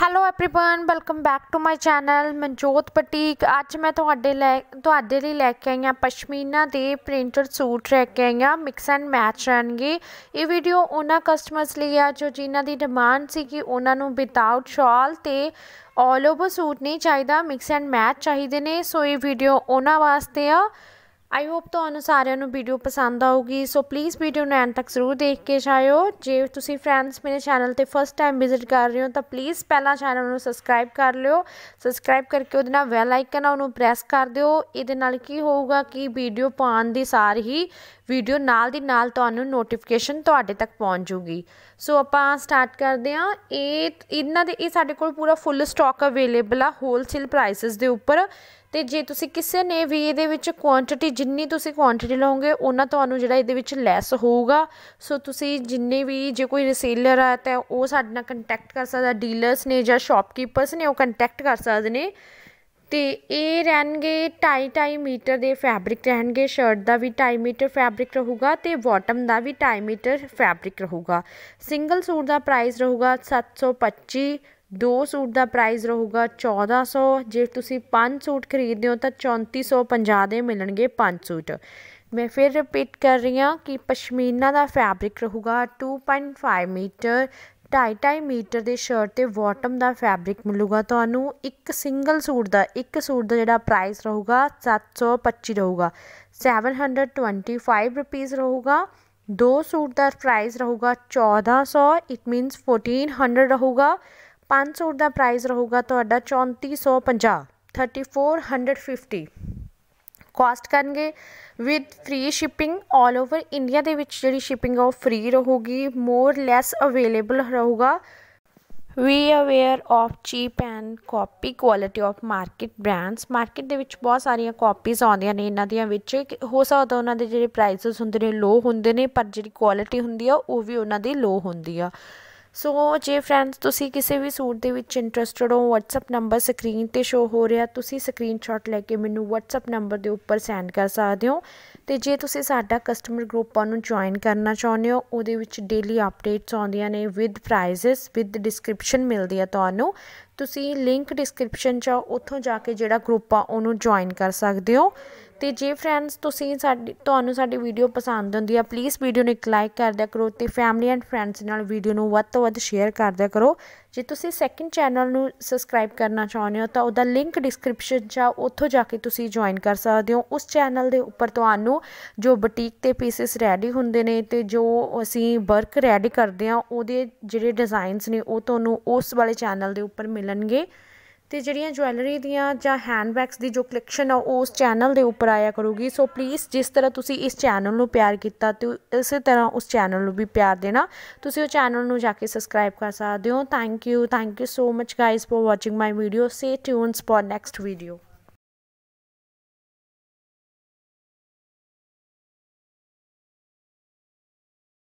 hello everyone welcome back to my channel Manjot ਪਟੀਕ ਅੱਜ ਮੈਂ ਤੁਹਾਡੇ ਲਈ ਤੁਹਾਡੇ ਲਈ ਲੈ ਕੇ ਆਈ ਆ ਪਸ਼ਮੀਨਾ ਦੇ ਪ੍ਰਿੰਟਡ ਸੂਟ ਲੈ ਕੇ ਆਈ ਆ ਮਿਕਸ ਐਂਡ ਮੈਚ ਰਹਿਣਗੇ ਇਹ ਵੀਡੀਓ ਉਹਨਾਂ ਕਸਟਮਰਸ ਲਈ ਆ ਜੋ ਜਿਨ੍ਹਾਂ ਦੀ ਡਿਮਾਂਡ ਸੀ ਕਿ ਉਹਨਾਂ ਨੂੰ ਵਿਦਆਊਟ ਸ਼ਾਲ ਤੇ ਆਲ ਓਵਰ ਸੂਟ ਨਹੀਂ ਚਾਹੀਦਾ ਮਿਕਸ ਐਂਡ ਮੈਚ ਚਾਹੀਦੇ ਨੇ ਸੋ ਇਹ ਵੀਡੀਓ ਉਹਨਾਂ ਵਾਸਤੇ ਆ ਆਈ ਹੋਪ ਤੁਹਾਨੂੰ ਸਾਰਿਆਂ ਨੂੰ ਵੀਡੀਓ ਪਸੰਦ ਆਊਗੀ ਸੋ ਪਲੀਜ਼ ਵੀਡੀਓ ਨੂੰ ਐਂਡ ਤੱਕ ਜ਼ਰੂਰ ਦੇਖ ਕੇ ਜਾਇਓ ਜੇ ਤੁਸੀਂ ਫਰੈਂਡਸ ਮੇਰੇ ਚੈਨਲ ਤੇ ਫਸਟ ਟਾਈਮ ਵਿਜ਼ਿਟ ਕਰ ਰਹੇ ਹੋ ਤਾਂ ਪਲੀਜ਼ ਪਹਿਲਾਂ ਚੈਨਲ ਨੂੰ ਸਬਸਕ੍ਰਾਈਬ ਕਰ ਲਿਓ ਸਬਸਕ੍ਰਾਈਬ ਕਰਕੇ ਉਹਦੇ ਨਾਲ ਬੈਲ ਆਈਕਨ ਆ ਉਹਨੂੰ ਪ੍ਰੈਸ ਕਰ ਦਿਓ ਇਹਦੇ ਨਾਲ ਕੀ ਹੋਊਗਾ ਕਿ ਵੀਡੀਓ ਪਾਉਣ ਦੀ ਸਾਰ ਹੀ ਵੀਡੀਓ ਨਾਲ ਦੀ ਨਾਲ ਤੁਹਾਨੂੰ ਨੋਟੀਫਿਕੇਸ਼ਨ ਤੁਹਾਡੇ ਤੱਕ ਪਹੁੰਚ ਜੂਗੀ ਸੋ ਆਪਾਂ ਸਟਾਰਟ ਕਰਦੇ ਹਾਂ ਇਹ ਇਹਨਾਂ ਦੇ ਇਹ ਸਾਡੇ ਕੋਲ ਪੂਰਾ ਫੁੱਲ ਸਟਾਕ ਅਵੇਲੇਬਲ ਆ ਹੋਲਸੇਲ ਪ੍ਰਾਈਸਸ ਦੇ ਉੱਪਰ ਤੇ ਜੇ ਤੁਸੀਂ ਕਿਸੇ ਨੇ ਵੀ ਇਹਦੇ ਵਿੱਚ ਕੁਆਂਟੀਟੀ ਜਿੰਨੀ ਤੁਸੀਂ ਕੁਆਂਟੀਟੀ ਲਓਗੇ ਉਹਨਾਂ ਤੁਹਾਨੂੰ ਜਿਹੜਾ ਇਹਦੇ ਵਿੱਚ ਲੈਸ ਹੋਊਗਾ ਸੋ ਤੁਸੀਂ ਜਿੰਨੇ ਵੀ ਜੇ ਕੋਈ ਰੀਸੇਲਰ ਆ ਤਾਂ ਉਹ ਸਾਡੇ ਨਾਲ ਕੰਟੈਕਟ ਕਰ ਸਕਦਾ ਡੀਲਰਸ ਨੇ ਜਾਂ ਸ਼ਾਪਕੀਪਰਸ ਨੇ ਉਹ ਕੰਟੈਕਟ ਕਰ ਸਕਦੇ ਨੇ ਤੇ ਇਹ ਰਹਿਣਗੇ 2.5 ਮੀਟਰ ਦੇ ਫੈਬਰਿਕ ਰਹਿਣਗੇ ਸ਼ਰਟ ਦਾ ਵੀ 2.5 ਮੀਟਰ ਫੈਬਰਿਕ ਰਹੂਗਾ ਤੇ ਬਾਟਮ ਦਾ ਵੀ 2.5 ਮੀਟਰ ਫੈਬਰਿਕ ਰਹੂਗਾ ਸਿੰਗਲ ਸੂਟ ਦਾ ਪ੍ਰਾਈਸ ਰਹੂਗਾ 725 ਦੋ ਸੂਟ ਦਾ ਪ੍ਰਾਈਸ ਰਹੂਗਾ 1400 ਜੇ ਤੁਸੀਂ ਪੰਜ ਸੂਟ ਖਰੀਦਦੇ ਹੋ ਤਾਂ 3450 ਦੇ ਮਿਲਣਗੇ ਪੰਜ ਸੂਟ ਮੈਂ ਫਿਰ ਰਿਪੀਟ ਕਰ ਰਹੀ ਹਾਂ ਕਿ ਪਸ਼ਮੀਨਾ ਦਾ ਫੈਬਰਿਕ ਰਹੂਗਾ 2.5 ਮੀਟਰ 2.5 ਮੀਟਰ ਦੇ ਸ਼ਰਟ ਤੇ ਬਾਟਮ ਦਾ ਫੈਬਰਿਕ ਮਿਲੂਗਾ ਤੁਹਾਨੂੰ ਇੱਕ ਸਿੰਗਲ ਸੂਟ ਦਾ ਇੱਕ ਸੂਟ ਦਾ ਜਿਹੜਾ ਪ੍ਰਾਈਸ ਰਹੂਗਾ 725 ਰਹੂਗਾ 725 ਰੁਪਏ ਰਹੂਗਾ ਦੋ ਸੂਟ ਦਾ ਪ੍ਰਾਈਸ ਰਹੂਗਾ 1400 ਇਟ ਮੀਨਸ 1400 ਰਹੂਗਾ ਪੰਜ ਸੂਟ ਦਾ ਪ੍ਰਾਈਸ ਰਹੂਗਾ ਤੁਹਾਡਾ 3450 3450 ਕਾਸਟ ਕਰਨਗੇ with free shipping all over India ਦੇ ਵਿੱਚ ਜਿਹੜੀ ਸ਼ਿਪਿੰਗ ਉਹ ਫ੍ਰੀ ਰਹੂਗੀ ਮੋਰ ਲੈਸ ਅਵੇਲੇਬਲ ਰਹੂਗਾ ਵੀ aware of cheap and copy quality of market brands market ਦੇ ਵਿੱਚ ਬਹੁਤ ਸਾਰੀਆਂ ਕਾਪੀਜ਼ ਆਉਂਦੀਆਂ ਨੇ ਇਹਨਾਂ ਦੀਆਂ ਵਿੱਚ ਹੋ ਸਕਦਾ ਉਹਨਾਂ ਦੇ ਜਿਹੜੇ ਪ੍ਰਾਈਸਸ ਹੁੰਦੇ ਨੇ ਲੋ ਹੁੰਦੇ ਨੇ ਪਰ ਜਿਹੜੀ ਕੁਆਲਿਟੀ ਹੁੰਦੀ ਆ ਉਹ ਵੀ ਉਹਨਾਂ ਦੀ ਲੋ ਹੁੰਦੀ ਆ ਸੋ ਜੇ ਫਰੈਂਡਸ ਤੁਸੀਂ ਕਿਸੇ ਵੀ ਸੂਟ ਦੇ ਵਿੱਚ ਇੰਟਰਸਟਿਡ ਹੋ WhatsApp ਨੰਬਰ ਸਕਰੀਨ ਤੇ ਸ਼ੋ ਹੋ ਰਿਹਾ ਤੁਸੀਂ ਸਕਰੀਨਸ਼ਾਟ ਲੈ ਕੇ ਮੈਨੂੰ WhatsApp ਨੰਬਰ ਦੇ ਉੱਪਰ ਸੈਂਡ ਕਰ ਸਕਦੇ ਹੋ ਤੇ ਜੇ ਤੁਸੀਂ ਸਾਡਾ ਕਸਟਮਰ ਗਰੁੱਪ ਨੂੰ ਜੁਆਇਨ ਕਰਨਾ ਚਾਹੁੰਦੇ ਹੋ ਉਹਦੇ ਵਿੱਚ ਡੇਲੀ ਅਪਡੇਟਸ ਆਉਂਦੀਆਂ ਨੇ ਵਿਦ ਪ੍ਰਾਈਸਸ ਵਿਦ ਡਿਸਕ੍ਰਿਪਸ਼ਨ ਮਿਲਦੀ ਹੈ ਤੁਹਾਨੂੰ ਤੁਸੀਂ ਲਿੰਕ ਡਿਸਕ੍ਰਿਪਸ਼ਨ 'ਚ ਉੱਥੋਂ ਜਾ ਕੇ ਜਿਹੜਾ ਗਰੁੱਪ ਆ ਉਹਨੂੰ ਜੁਆਇਨ ਕਰ ਸਕਦੇ ਹੋ ਤੇ ਜੇ ਫਰੈਂਡਸ ਤੁਸੀਂ ਸਾਡੀ ਤੁਹਾਨੂੰ ਸਾਡੀ ਵੀਡੀਓ ਪਸੰਦ ਆਉਂਦੀ ਆ ਪਲੀਜ਼ ਵੀਡੀਓ ਨੂੰ ਇੱਕ ਲਾਈਕ ਕਰ ਦਿਆ ਕਰੋ ਤੇ ਫੈਮਿਲੀ ਐਂਡ ਫਰੈਂਡਸ ਨਾਲ ਵੀਡੀਓ ਨੂੰ ਵੱਧ ਤੋਂ ਵੱਧ ਸ਼ੇਅਰ ਕਰ ਦਿਆ ਕਰੋ ਜੇ ਤੁਸੀਂ ਸੈਕਿੰਡ ਚੈਨਲ ਨੂੰ ਸਬਸਕ੍ਰਾਈਬ ਕਰਨਾ ਚਾਹੁੰਦੇ ਹੋ ਤਾਂ ਉਹਦਾ ਲਿੰਕ ਡਿਸਕ੍ਰਿਪਸ਼ਨ 'ਚ ਆ ਉੱਥੋਂ ਜਾ ਕੇ ਤੁਸੀਂ ਜੁਆਇਨ ਕਰ ਸਕਦੇ ਹੋ ਉਸ ਚੈਨਲ ਦੇ ਉੱਪਰ ਤੁਹਾਨੂੰ ਜੋ ਬੁਟੀਕ ਤੇ ਪੀਸਸ ਰੈਡੀ ਹੁੰਦੇ ਨੇ ਤੇ ਜੋ ਅਸੀਂ ਵਰਕ ਰੈਡੀ ਕਰਦੇ ਆ ਉਹਦੇ ਜਿਹੜੇ ਡਿਜ਼ਾਈਨਸ ਨੇ ਉਹ ਤੁਹਾਨੂੰ ਉਸ ਵਾਲੇ ਚੈਨਲ ਦੇ ਉੱਪਰ ਮਿਲਣਗੇ ਤੇ ਜਿਹੜੀਆਂ ਜਵੈਲਰੀ ਦੀਆਂ ਜਾਂ ਹੈਂਡ ਬੈਗਸ ਦੀ ਜੋ ਕਲੈਕਸ਼ਨ ਆ ਉਸ ਚੈਨਲ ਦੇ ਉੱਪਰ ਆਇਆ ਕਰੂਗੀ ਸੋ ਪਲੀਜ਼ ਜਿਸ ਤਰ੍ਹਾਂ ਤੁਸੀਂ ਇਸ ਚੈਨਲ ਨੂੰ ਪਿਆਰ ਕੀਤਾ ਤੇ ਇਸੇ ਤਰ੍ਹਾਂ ਉਸ ਚੈਨਲ ਨੂੰ ਵੀ ਪਿਆਰ ਦੇਣਾ ਤੁਸੀਂ ਉਹ ਚੈਨਲ ਨੂੰ ਜਾ ਕੇ ਸਬਸਕ੍ਰਾਈਬ ਕਰ ਸਕਦੇ ਹੋ thank you thank you so much guys for watching my video stay tuned for next video